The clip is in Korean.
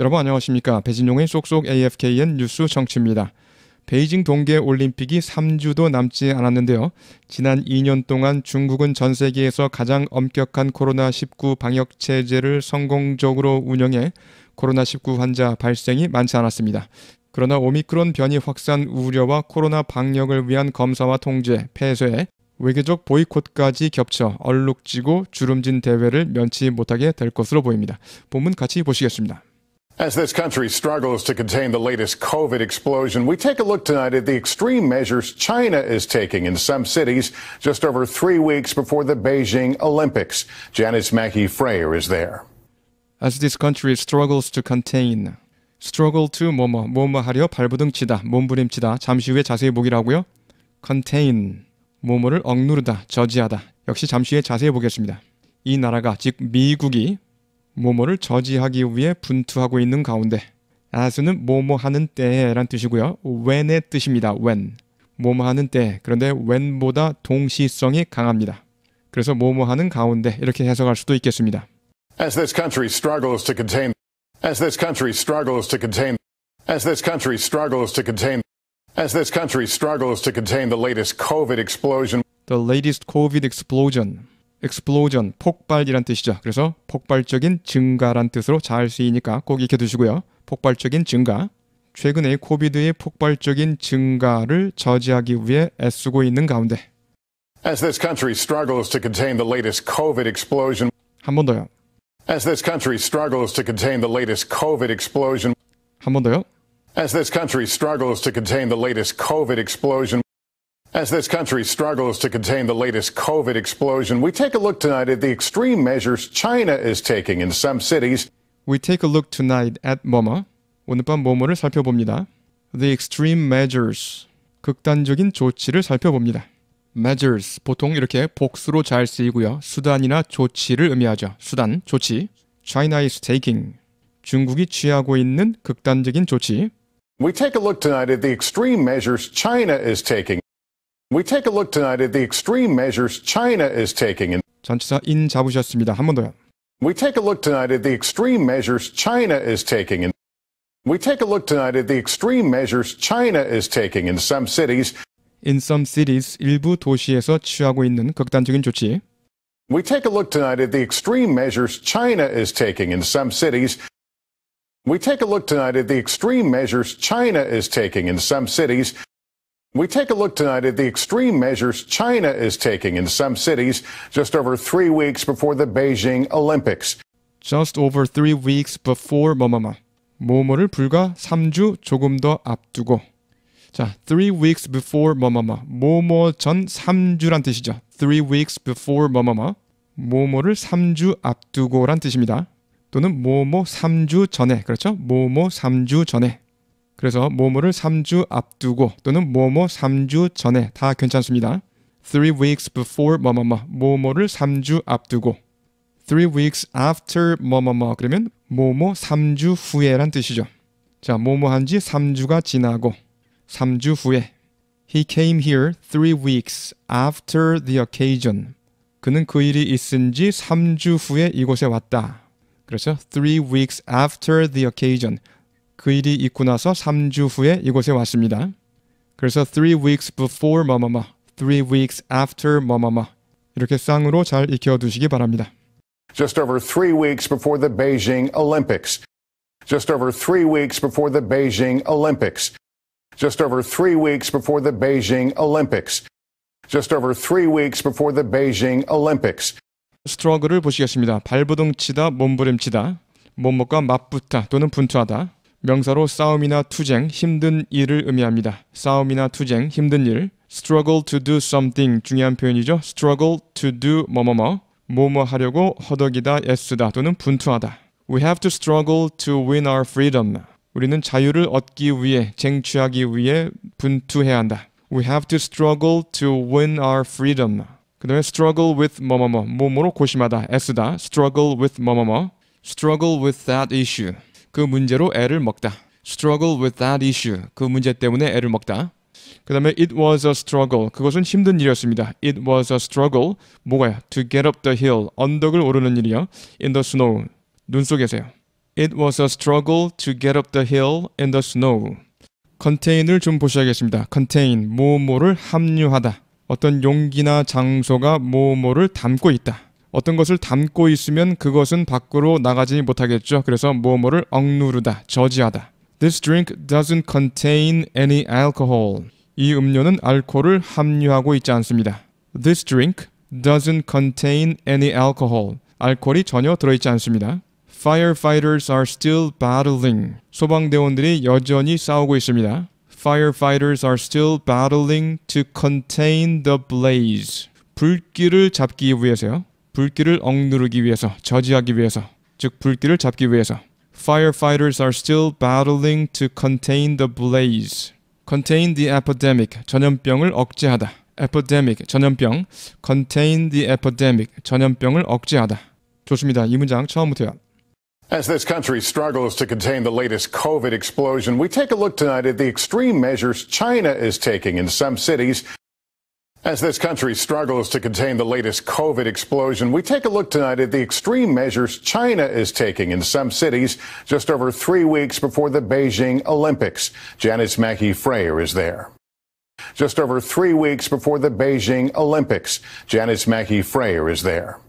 여러분 안녕하십니까. 배진용의 쏙쏙 AFKN 뉴스 정치입니다. 베이징 동계올림픽이 3주도 남지 않았는데요. 지난 2년 동안 중국은 전 세계에서 가장 엄격한 코로나19 방역체제를 성공적으로 운영해 코로나19 환자 발생이 많지 않았습니다. 그러나 오미크론 변이 확산 우려와 코로나 방역을 위한 검사와 통제, 폐쇄, 외교적 보이콧까지 겹쳐 얼룩지고 주름진 대회를 면치 못하게 될 것으로 보입니다. 본문 같이 보시겠습니다. As this country struggles to contain the latest COVID explosion, we take a look tonight at the extreme measures China is taking in some cities just over three weeks before the Beijing Olympics. Janice Mackey Freyer is there. As this country struggles to contain, struggle to 뭐뭐, 뭐뭐 하려 발부둥치다, 몸부림치다, 잠시 후에 자세히 보기라고요. contain, 뭐뭐를 억누르다, 저지하다. 역시 잠시 후에 자세히 보겠습니다. 이 나라가, 즉 미국이 모모를 저지하기 위해 분투하고 있는 가운데 아수는 모모 하는 때란 뜻이고요. when의 뜻입니다. when. 모모 하는 때. 그런데 when보다 동시성이 강합니다. 그래서 모모 하는 가운데 이렇게 해석할 수도 있겠습니다. As this country struggles to contain as this country struggles to contain as this country struggles to contain as this country struggles to contain the latest covid explosion the latest covid explosion explosion 폭발이란 뜻이죠. 그래서 폭발적인 증가란 뜻으로 잘 쓰이니까 꼭 익혀두시고요. 폭발적인 증가. 최근에 코비드의 폭발적인 증가를 저지하기 위해 애쓰고 있는 가운데. As this country struggles to contain the latest COVID explosion. 한번 더요. As this country struggles to contain the latest COVID explosion. 한번 더요. As this country struggles to contain the latest COVID explosion. As this country struggles to contain the latest COVID explosion, we take a look tonight at the extreme measures China is taking in some cities. We take a look tonight at 뭐뭐. 오늘 밤 뭐뭐를 살펴봅니다. The extreme measures. 극단적인 조치를 살펴봅니다. measures 보통 이렇게 복수로 잘 쓰이고요. 수단이나 조치를 의미하죠. 수단, 조치. China is taking. 중국이 취하고 있는 극단적인 조치. We take a look tonight at the extreme measures China is taking. We take a look tonight at the extreme measures China is taking. In 전치사 인 잡으셨습니다. 한번 더요. We take a look tonight at the extreme measures China is taking. In We take a look tonight at the extreme measures China is taking in some cities. In some cities, 일부 도시에서 취하고 있는 극단적인 조치. We take a look tonight at the extreme measures China is taking in some cities. We take a look tonight at the extreme measures China is taking in some cities. We take a look tonight at the extreme measures China is taking in some cities just over three weeks before the Beijing Olympics. Just over three weeks before 뭐뭐뭐. 뭐뭐를 불과 3주 조금 더 앞두고. 자, three weeks before 뭐뭐뭐. 뭐뭐 전 3주란 뜻이죠. three weeks before 뭐뭐뭐. 뭐뭐를 3주 앞두고란 뜻입니다. 또는 뭐뭐 3주 전에. 그렇죠? 뭐뭐 3주 전에. 그래서 뭐뭐를 3주 앞두고 또는 뭐뭐 3주 전에 다 괜찮습니다. 3 weeks before 뭐뭐뭐 뭐뭐를 3주 앞두고 3 weeks after 뭐뭐뭐 그러면 뭐뭐 3주 후에란 뜻이죠. 자, 뭐뭐 한지 3주가 지나고 3주 후에 He came here three weeks after the occasion. 그는 그 일이 있은 지 3주 후에 이곳에 왔다. 그렇죠? Three weeks after the occasion. 그 일이 있고 나서 3주 후에 이곳에 왔습니다. 그래서 three weeks before 뭐뭐뭐, three weeks after 뭐뭐뭐 이렇게 쌍으로 잘 익혀두시기 바랍니다. Just over three weeks before the Beijing Olympics. Just over three weeks before the Beijing Olympics. Just over three weeks before the Beijing Olympics. Just over three weeks before the Beijing Olympics. 스트러그를 보시겠습니다. 발버둥치다, 몸부림치다, 몸목과 맞붙다 또는 분투하다. 명사로 싸움이나 투쟁, 힘든 일을 의미합니다. 싸움이나 투쟁, 힘든 일. struggle to do something 중요한 표현이죠. struggle to do 뭐뭐뭐 뭐뭐 하려고 허덕이다, 애쓰다 또는 분투하다. We have to struggle to win our freedom. 우리는 자유를 얻기 위해, 쟁취하기 위해 분투해야 한다. We have to struggle to win our freedom. 그 다음에 struggle with 뭐뭐뭐, 뭐뭐로 고심하다, 애쓰다, struggle with 뭐뭐뭐, struggle with that issue. 그 문제로 애를 먹다. struggle with that issue. 그 문제 때문에 애를 먹다. 그 다음에 it was a struggle. 그것은 힘든 일이었습니다. it was a struggle. 뭐가요? to get up the hill. 언덕을 오르는 일이요. in the snow. 눈 속에서요. it was a struggle to get up the hill in the snow. 컨테인을 좀 보셔야겠습니다. 컨테인, 모모를 합류하다. 어떤 용기나 장소가 모모를 담고 있다. 어떤 것을 담고 있으면 그것은 밖으로 나가지 못하겠죠. 그래서 뭐뭐를 억누르다, 저지하다. This drink doesn't contain any alcohol. 이 음료는 알코올을 함유하고 있지 않습니다. This drink doesn't contain any alcohol. 알코올이 전혀 들어있지 않습니다. Firefighters are still battling. 소방대원들이 여전히 싸우고 있습니다. Firefighters are still battling to contain the blaze. 불길을 잡기 위해서요. 불길을 억누르기 위해서, 저지하기 위해서, 즉 불길을 잡기 위해서. Firefighters are still battling to contain the blaze. Contain the epidemic, 전염병을 억제하다. Epidemic, 전염병. Contain the epidemic, 전염병을 억제하다. 좋습니다. 이 문장 처음부터요. As this country struggles to contain the latest COVID explosion, we take a look tonight at the extreme measures China is taking in some cities. As this country struggles to contain the latest COVID explosion, we take a look tonight at the extreme measures China is taking in some cities just over three weeks before the Beijing Olympics. Janice Mackey Freyer is there. Just over three weeks before the Beijing Olympics, Janice Mackey Freyer is there.